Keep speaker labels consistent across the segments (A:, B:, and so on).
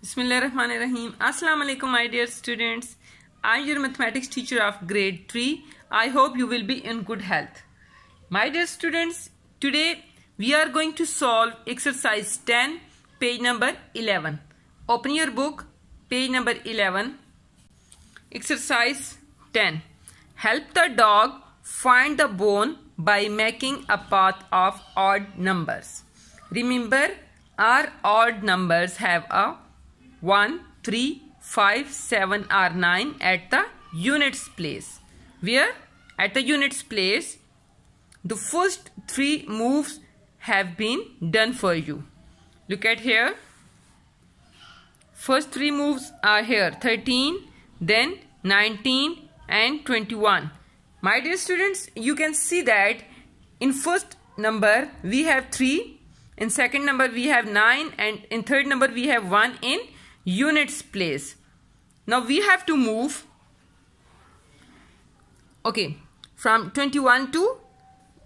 A: Bismillahirrahmanirrahim. Assalamu alaikum my dear students. I am your mathematics teacher of grade 3. I hope you will be in good health. My dear students, today we are going to solve exercise 10, page number 11. Open your book, page number 11. Exercise 10. Help the dog find the bone by making a path of odd numbers. Remember, our odd numbers have a 1, 3, 5, 7 or 9 at the units place. Where at the units place, the first three moves have been done for you. Look at here. First three moves are here 13, then 19 and 21. My dear students, you can see that in first number we have 3, in second number we have 9 and in third number we have 1 in units place. Now we have to move okay from 21 to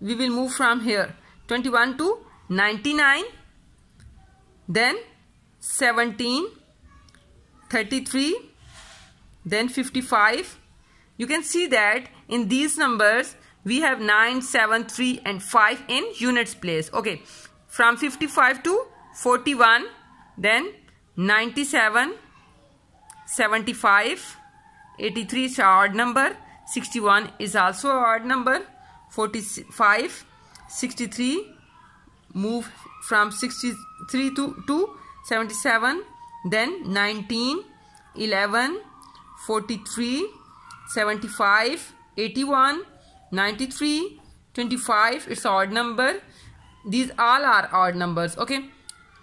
A: we will move from here 21 to 99 then 17 33 then 55 you can see that in these numbers we have 9 7 3 and 5 in units place okay from 55 to 41 then 97 75 83 is odd number 61 is also odd number 45 63 move from 63 to, to 77 then 19 11 43 75 81 93 25 it's odd number these all are odd numbers okay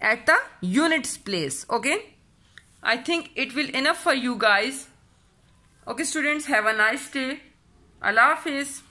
A: at the units place okay i think it will enough for you guys okay students have a nice day allah hafiz